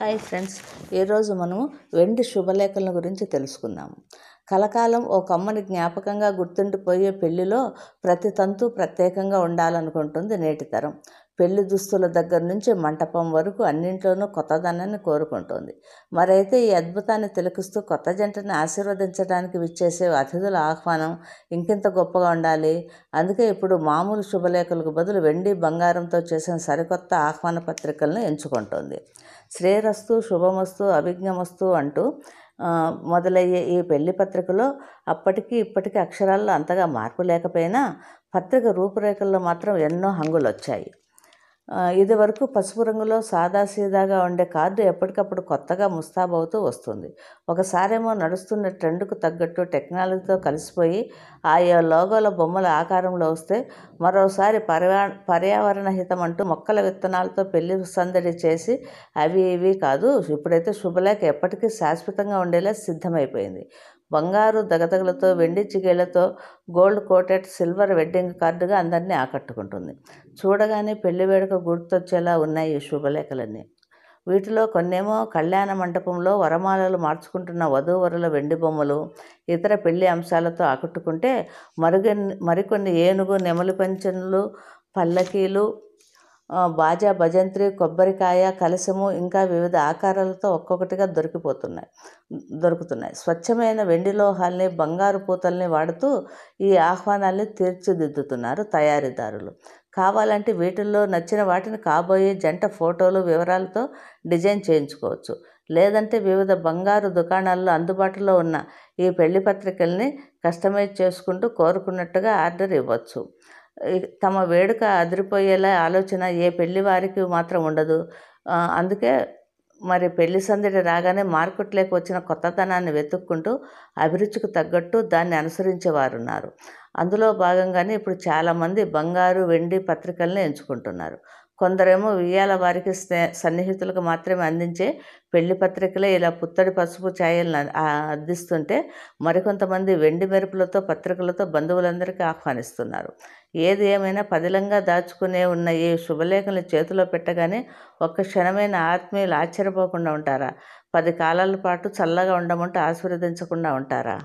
hi friends ఈరోజు మనం వెండి శుభలేఖల గురించి తెలుసుకుందాము కలకాలం ఓ కమ్మని జ్ఞాపకంగా గుర్తుండిపోయే పెళ్లిలో ప్రతి తంతు ప్రత్యేకంగా ఉండాలనుకుంటుంది నేటి తరం పెళ్లి దుస్తుల దగ్గర నుంచి మంటపం వరకు అన్నింట్లోనూ కొత్తదనాన్ని కోరుకుంటోంది మరైతే ఈ అద్భుతాన్ని తిలకిస్తూ కొత్త జంటని ఆశీర్వదించడానికి విచ్చేసే అతిథుల ఆహ్వానం ఇంకింత గొప్పగా ఉండాలి అందుకే ఇప్పుడు మామూలు శుభలేఖలకు బదులు వెండి బంగారంతో చేసిన సరికొత్త ఆహ్వాన పత్రికలను ఎంచుకుంటోంది శ్రేయరస్తు శుభమస్తు అభిజ్ఞమస్తు అంటూ మొదలయ్యే ఈ పెళ్లి పత్రికలో అప్పటికి ఇప్పటికీ అక్షరాల్లో అంతగా మార్పు లేకపోయినా పత్రిక రూపురేఖల్లో మాత్రం ఎన్నో హంగులు వచ్చాయి ఇది వరకు పసుపు రంగులో సాదాసీదాగా ఉండే కార్డు ఎప్పటికప్పుడు కొత్తగా ముస్తాబవుతూ వస్తుంది ఒకసారేమో నడుస్తున్న ట్రెండ్కు తగ్గట్టు టెక్నాలజీతో కలిసిపోయి ఆయా లోగోల బొమ్మల ఆకారంలో వస్తే మరోసారి పర్యా పర్యావరణ హితం అంటూ మొక్కల విత్తనాలతో పెళ్లి సందడి చేసి అవి ఇవి కాదు ఇప్పుడైతే శుభలేఖ ఎప్పటికీ శాశ్వతంగా ఉండేలా సిద్ధమైపోయింది బంగారు దగదగలతో వెండి చిగేళ్లతో గోల్డ్ కోటెడ్ సిల్వర్ వెడ్డింగ్ కార్డుగా అందరినీ ఆకట్టుకుంటుంది చూడగానే పెళ్లి వేడుక గుర్తొచ్చేలా ఉన్నాయి ఈ శుభలేఖలన్నీ వీటిలో కొన్నేమో కళ్యాణ మండపంలో వరమాలలు మార్చుకుంటున్న వధూవరుల వెండి బొమ్మలు ఇతర పెళ్లి అంశాలతో ఆకట్టుకుంటే మరుగ మరికొన్ని ఏనుగు నెమలి పంచన్లు పల్లకీలు బాజా భజంత్రి కొబ్బరికాయ కలశము ఇంకా వివిధ ఆకారాలతో ఒక్కొక్కటిగా దొరికిపోతున్నాయి దొరుకుతున్నాయి స్వచ్ఛమైన వెండి లోహాల్ని బంగారు పూతల్ని వాడుతూ ఈ ఆహ్వానాల్ని తీర్చిదిద్దుతున్నారు తయారీదారులు కావాలంటే వీటిల్లో నచ్చిన వాటిని కాబోయే జంట ఫోటోలు వివరాలతో డిజైన్ చేయించుకోవచ్చు లేదంటే వివిధ బంగారు దుకాణాల్లో అందుబాటులో ఉన్న ఈ పెళ్లి పత్రికల్ని కస్టమైజ్ చేసుకుంటూ కోరుకున్నట్టుగా ఆర్డర్ ఇవ్వచ్చు తమ వేడుక అదిరిపోయేలా ఆలోచన ఏ పెళ్లి వారికి మాత్రం ఉండదు అందుకే మరి పెళ్లి సందడి రాగానే మార్కెట్లోకి వచ్చిన కొత్తతనాన్ని వెతుక్కుంటూ అభిరుచికి తగ్గట్టు దాన్ని అనుసరించేవారున్నారు అందులో భాగంగానే ఇప్పుడు చాలామంది బంగారు వెండి పత్రికల్ని ఎంచుకుంటున్నారు కొందరేమో ఉయ్యాల వారికి స్నే సన్నిహితులకు మాత్రమే అందించే పెళ్లి పత్రికలే ఇలా పుత్తడి పసుపు ఛాయలను అందిస్తుంటే మరికొంతమంది వెండి మెరుపులతో పత్రికలతో బంధువులందరికీ ఆహ్వానిస్తున్నారు ఏది ఏమైనా పదిలంగా దాచుకునే ఉన్న ఈ శుభలేఖలు చేతిలో పెట్టగానే ఒక్క క్షణమైన ఆత్మీయులు ఆశ్చర్యపోకుండా ఉంటారా పది కాలాల పాటు చల్లగా ఉండమంటూ ఆశీర్వదించకుండా ఉంటారా